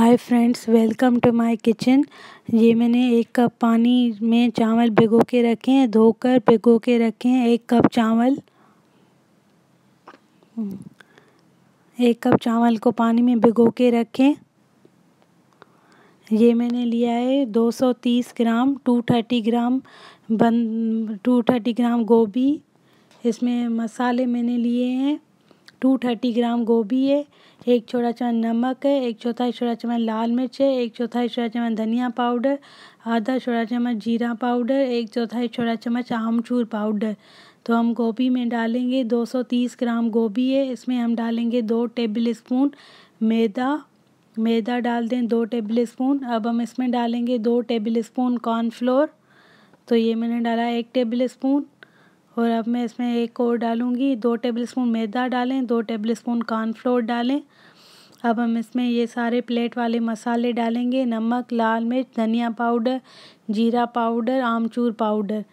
hi friends welcome to my kitchen ये मैंने एक कप पानी में चावल भिगो के रखे हैं धोकर भिगो के रखे हैं एक कप चावल एक कप चावल को पानी में भिगो के रखें ये मैंने लिया है 230 ग्राम 230 ग्राम बन 230 ग्राम गोभी इसमें मसाले मैंने लिए हैं टू थर्टी ग्राम गोभी है एक छोटा चम्मच नमक है एक चौथाई छोटा चम्मच लाल मिर्च है एक चौथाई छोटा चम्मच धनिया पाउडर आधा छोटा चम्मच जीरा पाउडर एक चौथाई छोटा चम्मच आमचूर पाउडर तो हम गोभी में डालेंगे 230 ग्राम गोभी है इसमें हम डालेंगे दो टेबल स्पून मैदा मैदा डाल दें दो टेबल स्पून अब हम इसमें डालेंगे दो टेबल स्पून कॉर्नफ्लोर तो ये मैंने डाला एक टेबल स्पून और अब मैं इसमें एक और डालूँगी दो टेबलस्पून मैदा डालें दो टेबलस्पून कॉर्नफ्लोर डालें अब हम इसमें ये सारे प्लेट वाले मसाले डालेंगे नमक लाल मिर्च धनिया पाउडर जीरा पाउडर आमचूर पाउडर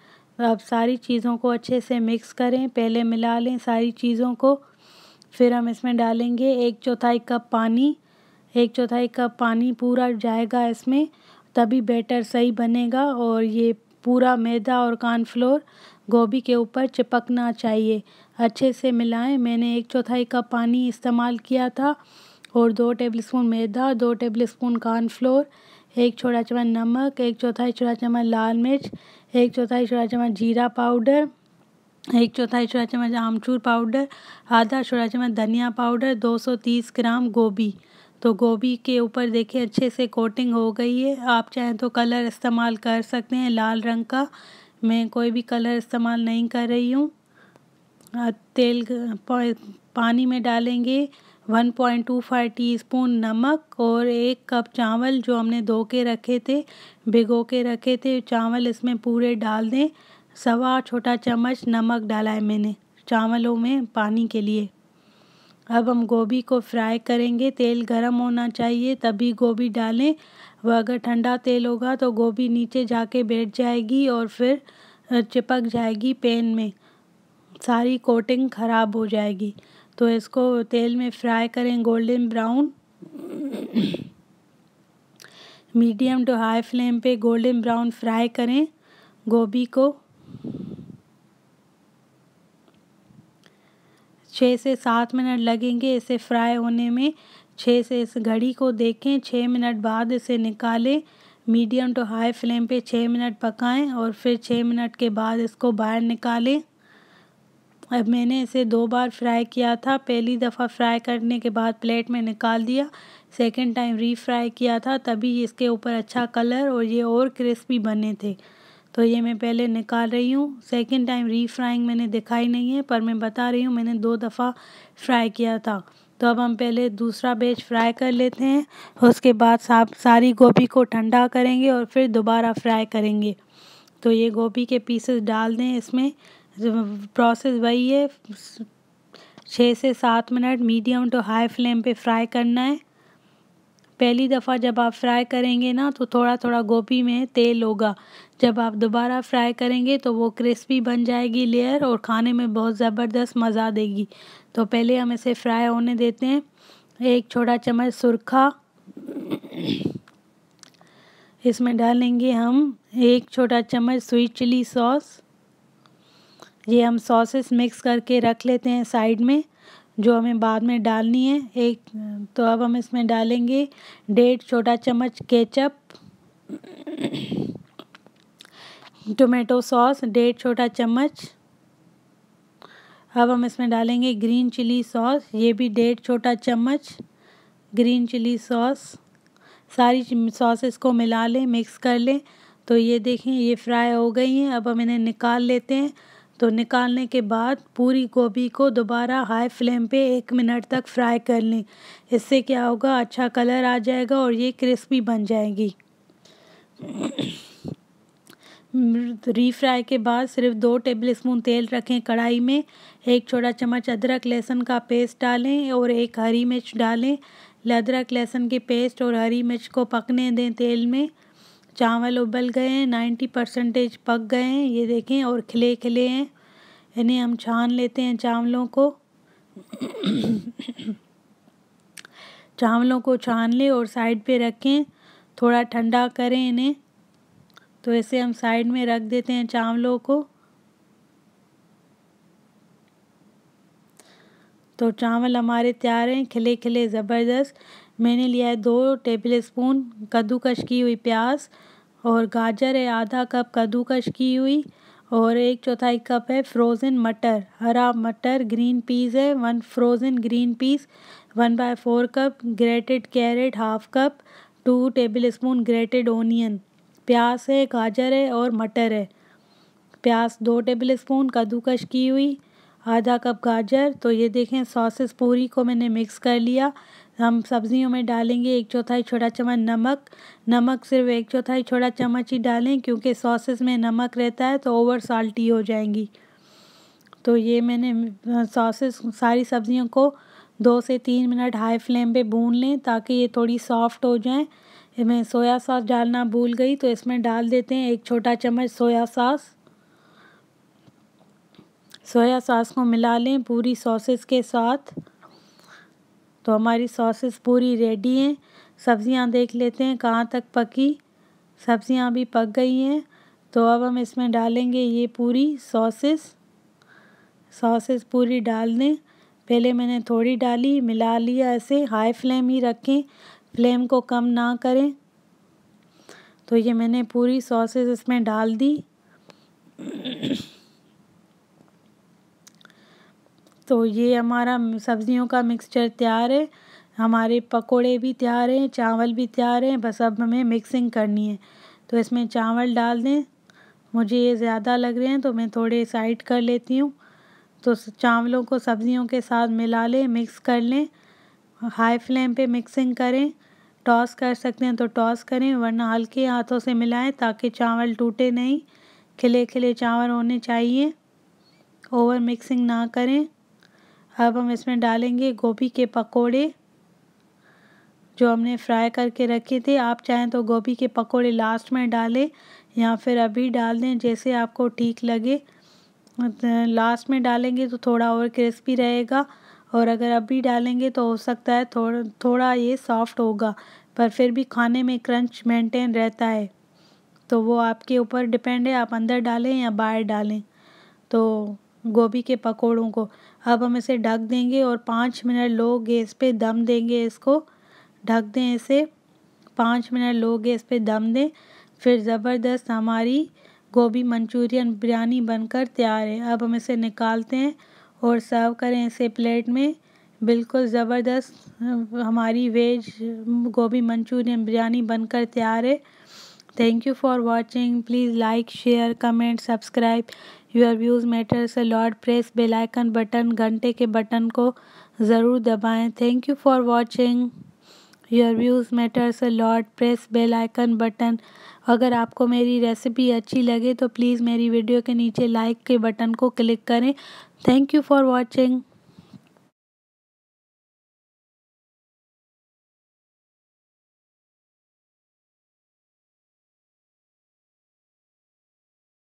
अब सारी चीज़ों को अच्छे से मिक्स करें पहले मिला लें सारी चीज़ों को फिर हम इसमें डालेंगे एक चौथाई कप पानी एक चौथाई कप पानी पूरा जाएगा इसमें तभी बैटर सही बनेगा और ये पूरा मैदा और कॉर्नफ्लोर गोभी के ऊपर चिपकना चाहिए अच्छे से मिलाएं मैंने एक चौथाई कप पानी इस्तेमाल किया था और दो टेबलस्पून मैदा दो टेबलस्पून कॉर्नफ्लोर एक छोटा चम्मच नमक एक चौथाई छोटा चम्मच लाल मिर्च एक चौथाई छोटा चम्मच जीरा पाउडर एक चौथाई छोटा चम्मच आमचूर पाउडर आधा छोटा चम्मच धनिया पाउडर 230 ग्राम गोभी तो गोभी के ऊपर देखिए अच्छे से कोटिंग हो गई है आप चाहें तो कलर इस्तेमाल कर सकते हैं लाल रंग का मैं कोई भी कलर इस्तेमाल नहीं कर रही हूँ तेल पानी में डालेंगे 1.25 टीस्पून नमक और एक कप चावल जो हमने धो के रखे थे भिगो के रखे थे चावल इसमें पूरे डाल दें सवा छोटा चम्मच नमक डाला है मैंने चावलों में पानी के लिए अब हम गोभी को फ्राई करेंगे तेल गरम होना चाहिए तभी गोभी डालें वह अगर ठंडा तेल होगा तो गोभी नीचे जाके बैठ जाएगी और फिर चिपक जाएगी पैन में सारी कोटिंग ख़राब हो जाएगी तो इसको तेल में फ्राई करें golden brown medium to high flame पे गोल्डन ब्राउन फ्राई करें गोभी को छः से सात मिनट लगेंगे इसे फ्राई होने में छः से इस घड़ी को देखें छः मिनट बाद इसे निकालें मीडियम टू हाई फ्लेम पे छः मिनट पकाएं और फिर छः मिनट के बाद इसको बाहर निकालें अब मैंने इसे दो बार फ्राई किया था पहली दफ़ा फ्राई करने के बाद प्लेट में निकाल दिया सेकेंड टाइम रीफ्राई किया था तभी इसके ऊपर अच्छा कलर और ये और क्रिस्पी बने थे तो ये मैं पहले निकाल रही हूँ सेकेंड टाइम रीफ्राइंग मैंने दिखाई नहीं है पर मैं बता रही हूँ मैंने दो दफ़ा फ्राई किया था तो अब हम पहले दूसरा बेच फ्राई कर लेते हैं उसके बाद साफ सारी गोभी को ठंडा करेंगे और फिर दोबारा फ्राई करेंगे तो ये गोभी के पीसेस डाल दें इसमें प्रोसेस वही है छः से सात मिनट मीडियम टू तो हाई फ्लेम पे फ्राई करना है पहली दफ़ा जब आप फ्राई करेंगे ना तो थोड़ा थोड़ा गोभी में तेल होगा जब आप दोबारा फ्राई करेंगे तो वो क्रिस्पी बन जाएगी लेयर और खाने में बहुत ज़बरदस्त मज़ा देगी तो पहले हम इसे फ्राई होने देते हैं एक छोटा चम्मच सुरखा इसमें डालेंगे हम एक छोटा चम्मच स्वीट चिली सॉस ये हम सॉसेस मिक्स करके रख लेते हैं साइड में जो हमें बाद में डालनी है एक तो अब हम इसमें डालेंगे डेढ़ छोटा चम्मच केचप टोमेटो सॉस डेढ़ छोटा चम्मच अब हम इसमें डालेंगे ग्रीन चिली सॉस ये भी डेढ़ छोटा चम्मच ग्रीन चिली सॉस सारी सॉसेस को मिला लें मिक्स कर लें तो ये देखें ये फ्राई हो गई हैं अब हम इन्हें निकाल लेते हैं तो निकालने के बाद पूरी गोभी को दोबारा हाई फ्लेम पे एक मिनट तक फ्राई कर लें इससे क्या होगा अच्छा कलर आ जाएगा और ये क्रिस्पी बन जाएगी रीफ्राई के बाद सिर्फ दो टेबल स्पून तेल रखें कढ़ाई में एक छोटा चम्मच अदरक लहसुन का पेस्ट डालें और एक हरी मिर्च डालें अदरक लहसुन की पेस्ट और हरी मिर्च को पकने दें तेल में चावल उबल गए हैं नाइन्टी परसेंटेज पक गए हैं ये देखें और खिले खिले हैं इन्हें हम छान लेते हैं चावलों को चावलों को छान लें और साइड पे रखें थोड़ा ठंडा करें इन्हें तो ऐसे हम साइड में रख देते हैं चावलों को तो चावल हमारे तैयार हैं खिले खिले ज़बरदस्त मैंने लिया है दो टेबल स्पून कद्दूकश की हुई प्याज और गाजर है आधा कप कद्दूकश की हुई और एक चौथाई कप है फ्रोज़न मटर हरा मटर ग्रीन पीस है one frozen green peas one by four cup grated carrot half cup two tablespoon grated onion प्याज है गाजर है और मटर है प्याज दो टेबल स्पून कद्दूकश की हुई आधा कप गाजर तो ये देखें सॉसेस पूरी को मैंने मिक्स कर लिया हम सब्जियों में डालेंगे एक चौथाई छोटा चम्मच नमक नमक सिर्फ एक चौथाई छोटा चम्मच ही डालें क्योंकि सॉसेस में नमक रहता है तो ओवर साल्टी हो जाएंगी तो ये मैंने सॉसेस सारी सब्जियों को दो से तीन मिनट हाई फ्लेम पे भून लें ताकि ये थोड़ी सॉफ्ट हो जाए मैं सोया सॉस डालना भूल गई तो इसमें डाल देते हैं एक छोटा चम्मच सोया सॉस सोया सॉस को मिला लें पूरी सॉसेस के साथ तो हमारी सॉसेस पूरी रेडी हैं सब्ज़ियाँ देख लेते हैं कहाँ तक पकी सब्ज़ियाँ भी पक गई हैं तो अब हम इसमें डालेंगे ये पूरी सॉसेस सॉसेस पूरी डाल दें पहले मैंने थोड़ी डाली मिला लिया ऐसे हाई फ्लेम ही रखें फ्लेम को कम ना करें तो ये मैंने पूरी सॉसेस इसमें डाल दी तो ये हमारा सब्ज़ियों का मिक्सचर तैयार है हमारे पकोड़े भी तैयार हैं चावल भी तैयार हैं बस अब हमें मिक्सिंग करनी है तो इसमें चावल डाल दें मुझे ये ज़्यादा लग रहे हैं तो मैं थोड़े साइड कर लेती हूँ तो चावलों को सब्ज़ियों के साथ मिला लें मिक्स कर लें हाई फ्लेम पे मिक्सिंग करें टॉस कर सकते हैं तो टॉस करें वरना हल्के हाथों से मिलाएं ताकि चावल टूटे नहीं खिले खिले चावल होने चाहिए ओवर मिक्सिंग ना करें अब हम इसमें डालेंगे गोभी के पकोड़े जो हमने फ्राई करके रखे थे आप चाहें तो गोभी के पकोड़े लास्ट में डालें या फिर अभी डाल दें जैसे आपको ठीक लगे लास्ट में डालेंगे तो थोड़ा और क्रिस्पी रहेगा और अगर अभी डालेंगे तो हो सकता है थोड़ा थोड़ा ये सॉफ्ट होगा पर फिर भी खाने में क्रंच मेंटेन रहता है तो वो आपके ऊपर डिपेंड है आप अंदर डालें या बाहर डालें तो गोभी के पकौड़ों को अब हम इसे ढक देंगे और पाँच मिनट लो गैस पे दम देंगे इसको ढक दें इसे पाँच मिनट लो गैस पे दम दें फिर ज़बरदस्त हमारी गोभी मंचूरियन बिरयानी बनकर तैयार है अब हम इसे निकालते हैं और सर्व करें इसे प्लेट में बिल्कुल ज़बरदस्त हमारी वेज गोभी मंचूरियन बिरयानी बनकर तैयार है thank you for watching please like share comment subscribe your views matters lord press bell icon button घंटे के बटन को ज़रूर दबाएँ thank you for watching your views matters lord press bell icon button अगर आपको मेरी रेसिपी अच्छी लगे तो प्लीज़ मेरी वीडियो के नीचे लाइक के बटन को क्लिक करें थैंक यू फॉर वॉचिंग